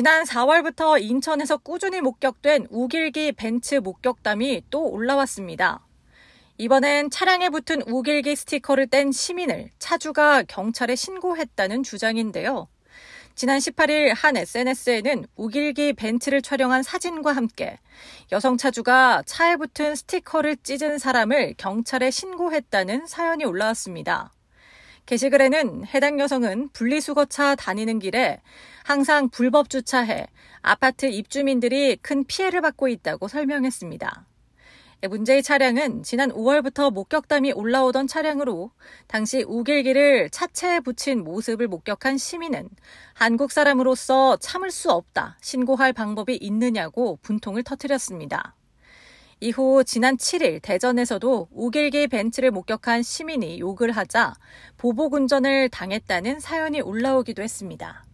지난 4월부터 인천에서 꾸준히 목격된 우길기 벤츠 목격담이 또 올라왔습니다. 이번엔 차량에 붙은 우길기 스티커를 뗀 시민을 차주가 경찰에 신고했다는 주장인데요. 지난 18일 한 SNS에는 우길기 벤츠를 촬영한 사진과 함께 여성 차주가 차에 붙은 스티커를 찢은 사람을 경찰에 신고했다는 사연이 올라왔습니다. 게시글에는 해당 여성은 분리수거차 다니는 길에 항상 불법 주차해 아파트 입주민들이 큰 피해를 받고 있다고 설명했습니다. 예, 문제의 차량은 지난 5월부터 목격담이 올라오던 차량으로 당시 우길기를 차체에 붙인 모습을 목격한 시민은 한국 사람으로서 참을 수 없다 신고할 방법이 있느냐고 분통을 터뜨렸습니다. 이후 지난 7일 대전에서도 우길기 벤츠를 목격한 시민이 욕을 하자 보복 운전을 당했다는 사연이 올라오기도 했습니다.